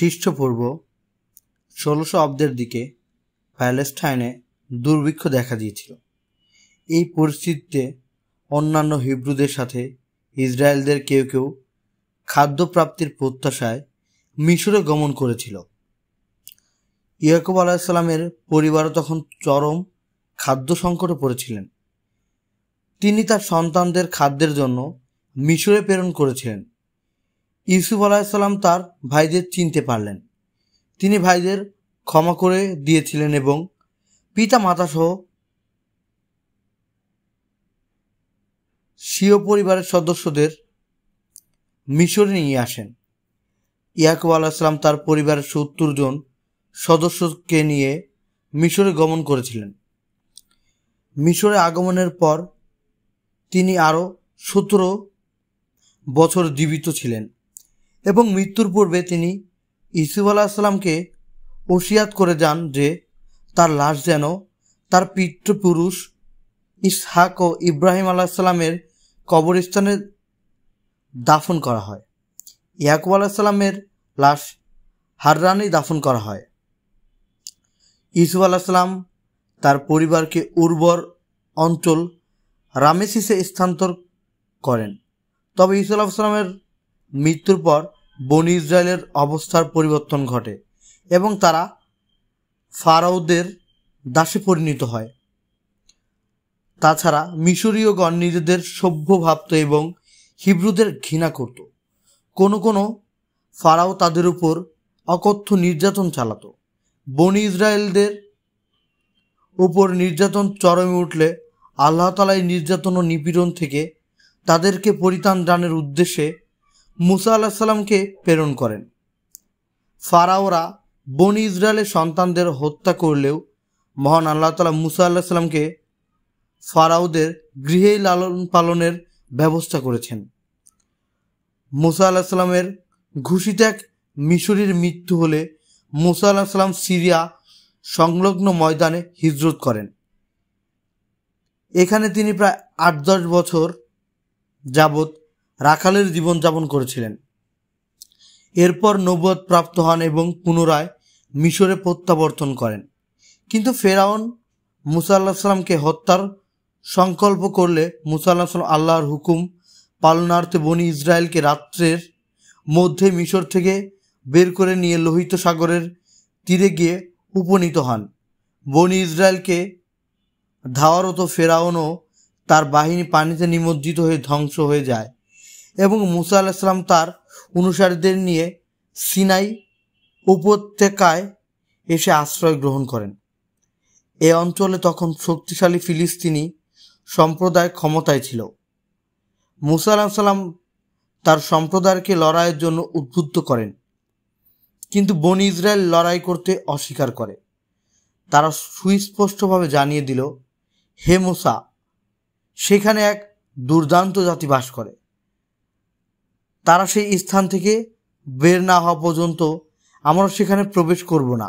খ্রিস্টপূর্ব ষোলোশো অব্দের দিকে প্যালেস্টাইনে দুর্ভিক্ষ দেখা দিয়েছিল এই পরিস্থিতিতে অন্যান্য হিব্রুদের সাথে ইসরায়েলদের কেউ কেউ খাদ্যপ্রাপ্তির প্রত্যাশায় মিশরে গমন করেছিল ইয়াকুব আলাহিসাল্লামের পরিবারও তখন চরম খাদ্য সংকটে পড়েছিলেন তিনি তার সন্তানদের খাদ্যের জন্য মিশরে প্রেরণ করেছিলেন ইউসুফ আলাহিসাল্লাম তার ভাইদের চিনতে পারলেন তিনি ভাইদের ক্ষমা করে দিয়েছিলেন এবং পিতা মাতাসহ স্বীয় পরিবারের সদস্যদের মিশরে নিয়ে আসেন ইয়াকুব আলাহিসাম তার পরিবারের সত্তর জন সদস্যকে নিয়ে মিশরে গমন করেছিলেন মিশরে আগমনের পর তিনি আরও সতেরো বছর জীবিত ছিলেন এবং মৃত্যুর পূর্বে তিনি ইসুফ সাল্লামকে ওসিয়াত করে যান যে তার লাশ যেন তার পিতৃপুরুষ ইসহাক ও ইব্রাহিম আলাহিসাল্লামের কবরস্থানে দাফন করা হয় ইয়াকুব সাল্লামের লাশ হাররানেই দাফন করা হয় ইসুফ সাল্লাম তার পরিবারকে উর্বর অঞ্চল রামেসিসে স্থানান্তর করেন তবে ইসুফ সাল্লামের মৃত্যুর পর বন ইসরায়েলের অবস্থার পরিবর্তন ঘটে এবং তারা ফারাউদের দাসে পরিণত হয় তাছাড়া মিশরীয়গণ নিজেদের সভ্য ভাবত এবং হিব্রুদের ঘৃণা করত কোনো কোনো ফারাও তাদের উপর অকথ্য নির্যাতন চালাত বন ইসরায়েলদের উপর নির্যাতন চরমে উঠলে আল্লাহতালাই নির্যাতন ও নিপীড়ন থেকে তাদেরকে পরিত্রাণ দানের উদ্দেশ্যে মুসা আল্লাহ সাল্লামকে প্রেরণ করেন ফারাওরা বনি ইসরায়েলের সন্তানদের হত্যা করলেও মহান আল্লাহ তালা মুসা আল্লাহ সাল্লামকে ফারাউদের গৃহে লালন পালনের ব্যবস্থা করেছেন মুসা আল্লাহ সাল্লামের ঘুষিত এক মিশরের মৃত্যু হলে মুসা আল্লাহ সাল্লাম সিরিয়া সংলগ্ন ময়দানে হিজরত করেন এখানে তিনি প্রায় আট দশ বছর যাবৎ রাখালের জীবনযাপন করেছিলেন এরপর নবদ প্রাপ্ত হন এবং পুনরায় মিশরে প্রত্যাবর্তন করেন কিন্তু ফেরাউন মুসা সাল্লামকে হত্যার সংকল্প করলে মুসা সাল্লাম আল্লাহর হুকুম পালনার্থে বনি ইসরায়েলকে রাত্রের মধ্যে মিশর থেকে বের করে নিয়ে লোহিত সাগরের তীরে গিয়ে উপনীত হন বনি ইসরায়েলকে ধাওয়ারত ফেরাউনও তার বাহিনী পানিতে নিমজ্জিত হয়ে ধ্বংস হয়ে যায় এবং মুসা আলাইসালাম তার অনুসারীদের নিয়ে সিনাই উপত্যকায় এসে আশ্রয় গ্রহণ করেন এ অঞ্চলে তখন শক্তিশালী ফিলিস্তিনি সম্প্রদায় ক্ষমতায় ছিল মুসা সাল্লাম তার সম্প্রদায়কে লড়াইয়ের জন্য উদ্বুদ্ধ করেন কিন্তু বন ইসরায়েল লড়াই করতে অস্বীকার করে তারা সুস্পষ্টভাবে জানিয়ে দিল হে মোসা সেখানে এক দুর্দান্ত জাতি বাস করে তারা সেই স্থান থেকে বের না হওয়া পর্যন্ত আমরা সেখানে প্রবেশ করব না